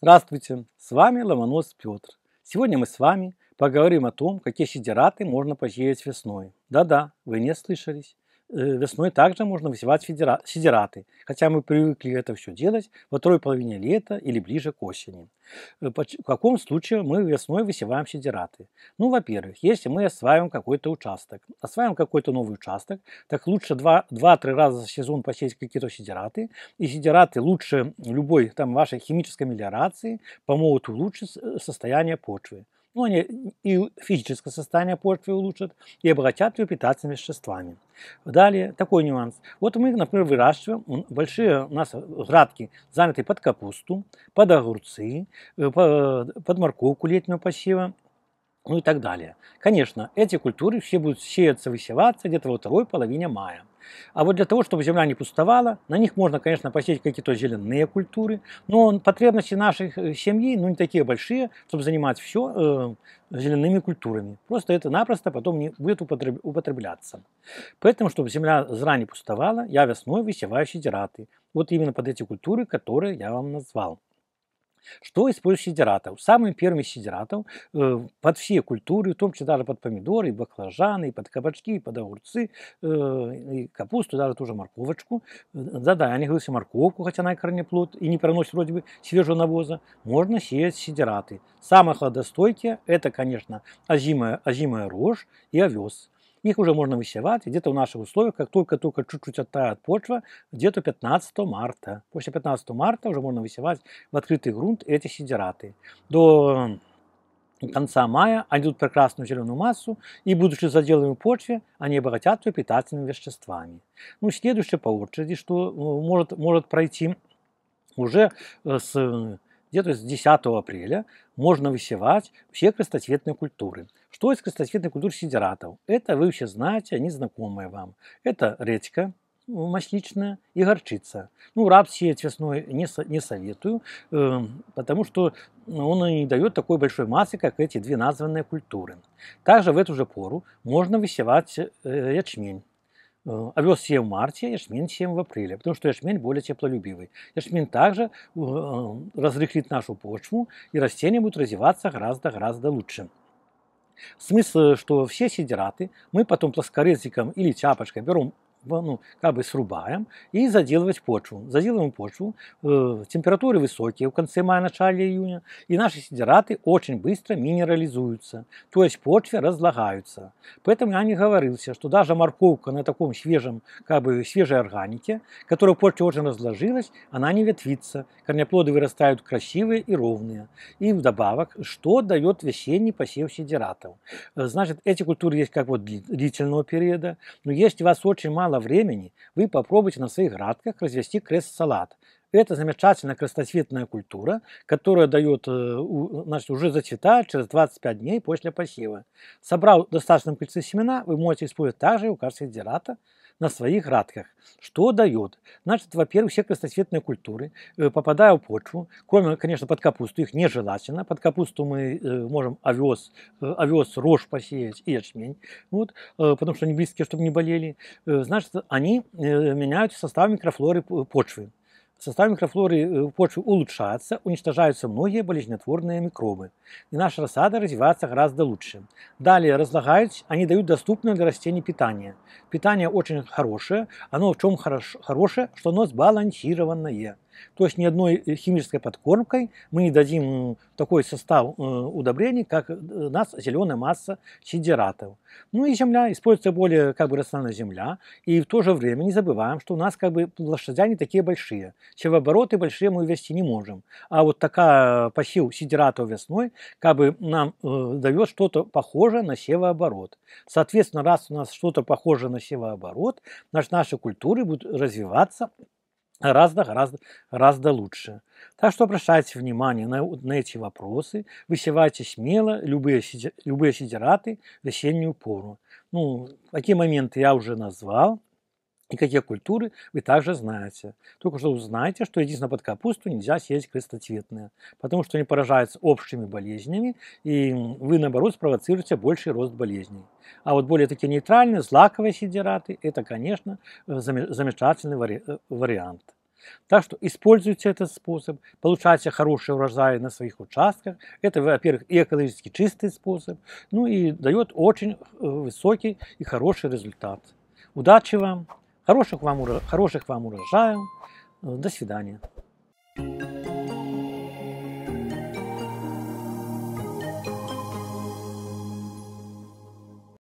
Здравствуйте, с вами Ломонос Петр. Сегодня мы с вами поговорим о том, какие сидераты можно посеять весной. Да-да, вы не слышались. Э, весной также можно высевать сидераты, хотя мы привыкли это все делать во второй половине лета или ближе к осени. Э, в каком случае мы весной высеваем сидераты? Ну, во-первых, если мы осваиваем какой-то участок, осваиваем какой-то новый участок, так лучше 2-3 раза за сезон посеять какие-то сидераты, и сидераты лучше любой там вашей химической мелиорации помогут улучшить состояние почвы но ну, они и физическое состояние почвы улучшат, и обогатят ее питательными веществами. Далее, такой нюанс. Вот мы, например, выращиваем большие у нас градки, заняты под капусту, под огурцы, э, э, под морковку летнего посева, ну и так далее. Конечно, эти культуры все будут сеяться, высеваться где-то во второй половине мая. А вот для того, чтобы земля не пустовала, на них можно, конечно, посеять какие-то зеленые культуры, но потребности наших э, семьи, ну, не такие большие, чтобы занимать все э, зелеными культурами. Просто это напросто потом не будет употребляться. Поэтому, чтобы земля зра не пустовала, я весной высеваю щедераты. Вот именно под эти культуры, которые я вам назвал. Что использует сидератов? Самым первым сидератов э, под все культуры, в том числе даже под помидоры, и баклажаны, и под кабачки, и под огурцы, э, и капусту, даже ту же морковочку. Э, да-да, они говорят, что морковку, хотя она и корнеплод, и не приносит вроде бы свежего навоза. Можно сеять сидераты. Самое хладостойкие – это, конечно, озимая, озимая рожь и овес. Их уже можно высевать, где-то в наших условиях, как только-только чуть-чуть оттает почва, где-то 15 марта. После 15 марта уже можно высевать в открытый грунт эти сидераты. До конца мая они дадут прекрасную зеленую массу, и, будучи заделами в почве, они обогатят ее питательными веществами. Ну, следующее по очереди, что э, может, может пройти уже э, с где-то с 10 апреля можно высевать все крестоцветные культуры. Что из крестоцветных культур сидератов? Это вы все знаете, они знакомые вам. Это редька, ну, масличная и горчица. Ну, раб сеять весной не, со, не советую, э, потому что он не дает такой большой массы, как эти две названные культуры. Также в эту же пору можно высевать э, ячмень. Э, овес съем в марте, ячмень съем в апреле, потому что ячмень более теплолюбивый. Ячмень также э, э, разрыхлит нашу почву, и растения будут развиваться гораздо-гораздо лучше. Смысл, что все сидираты мы потом плоскорезиком или тяпочкой берем ну, как бы срубаем и заделывать почву. Заделываем почву, э, температуры высокие в конце мая, начале июня, и наши сидераты очень быстро минерализуются, то есть в почве разлагаются. Поэтому я не говорился, что даже морковка на таком свежем, как бы свежей органике, которая в почве очень разложилась, она не ветвится, корнеплоды вырастают красивые и ровные. И вдобавок, что дает весенний посев сидератов? Э, значит, эти культуры есть как вот длительного периода, но есть у вас очень мало мало времени, вы попробуйте на своих градках развести крест-салат. Это замечательная крестоцветная культура, которая дает, э, значит, уже зацветает через 25 дней после посева. Собрав достаточное количество семена, вы можете использовать также у каждого дирата – на своих радках. Что дает? Значит, во-первых, все красноцветные культуры, э, попадая в почву, кроме, конечно, под капусту, их нежелательно. Под капусту мы э, можем овес, э, овес, рожь посеять и ячмень, вот, потому что они близкие, чтобы не болели. Значит, они меняют состав микрофлоры почвы состав микрофлоры э, почвы улучшается, уничтожаются многие болезнетворные микробы, и наша рассада развивается гораздо лучше. Далее разлагаются, они дают доступное для растений питание. Питание очень хорошее, оно в чем хорош, хорошее, что оно сбалансированное. То есть ни одной э, химической подкормкой мы не дадим такой состав э, удобрений, как у э, нас зеленая масса сидератов. Ну и земля, используется более как бы рациональная земля. И в то же время не забываем, что у нас как бы площадя не такие большие. Чевообороты большие мы вести не можем. А вот такая посев сидератов весной как бы нам э, дает что-то похожее на севооборот. Соответственно, раз у нас что-то похожее на севооборот, значит, наши культуры будут развиваться гораздо, гораздо, гораздо лучше. Так что обращайте внимание на, на эти вопросы, высевайте смело любые, любые сидераты в весеннюю пору. Ну, такие моменты я уже назвал и какие культуры вы также знаете. Только что узнаете, что единственно под капусту нельзя съесть крестоцветные, потому что они поражаются общими болезнями, и вы, наоборот, спровоцируете больший рост болезней. А вот более такие нейтральные, злаковые сидераты – это, конечно, э, замечательный вари э, вариант. Так что используйте этот способ, получайте хорошие урожаи на своих участках. Это, во-первых, и экологически чистый способ, ну и дает очень э, высокий и хороший результат. Удачи вам! Хороших вам, хороших вам урожаев. До свидания.